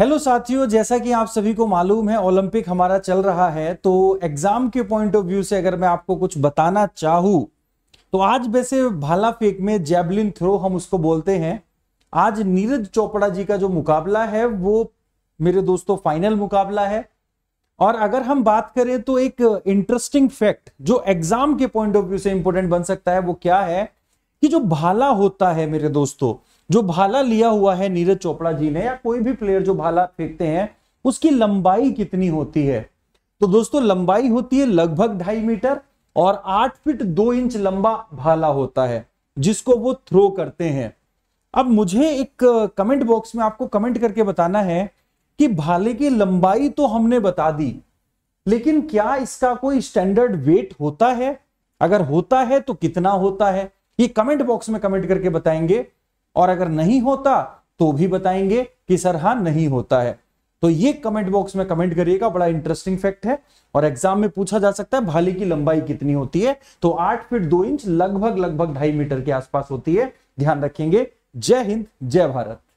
hello साथियों जैसा कि आप सभी को मालूम है ओलंपिक हमारा चल रहा है तो एग्जाम के पॉइंट ऑफ व्यू से अगर मैं आपको कुछ बताना चाहूं तो आज वैसे भाला फेंक में जैबलिन थ्रो हम उसको बोलते हैं आज नीरज चोपड़ा जी का जो मुकाबला है वो मेरे दोस्तों फाइनल मुकाबला है और अगर हम बात करें तो एक इंटरेस्टिंग फैक्ट जो एग्जाम के पॉइंट ऑफ व्यू से इंपॉर्टेंट बन सकता है वो क्या है कि जो भाला होता है मेरे दोस्तों जो भाला लिया हुआ है नीरज चोपड़ा जी ने या कोई भी प्लेयर जो भाला फेंकते हैं उसकी लंबाई कितनी होती है तो दोस्तों लंबाई होती है लगभग ढाई मीटर और आठ फीट दो इंच लंबा भाला होता है जिसको वो थ्रो करते हैं अब मुझे एक कमेंट बॉक्स में आपको कमेंट करके बताना है कि भाले की लंबाई तो हमने बता दी लेकिन क्या इसका कोई स्टैंडर्ड वेट होता है अगर होता है तो कितना होता है ये कमेंट बॉक्स में कमेंट करके बताएंगे और अगर नहीं होता तो भी बताएंगे कि सर हाँ नहीं होता है तो ये कमेंट बॉक्स में कमेंट करिएगा बड़ा इंटरेस्टिंग फैक्ट है और एग्जाम में पूछा जा सकता है भाली की लंबाई कितनी होती है तो आठ फीट दो इंच लगभग लगभग ढाई मीटर के आसपास होती है ध्यान रखेंगे जय हिंद जय भारत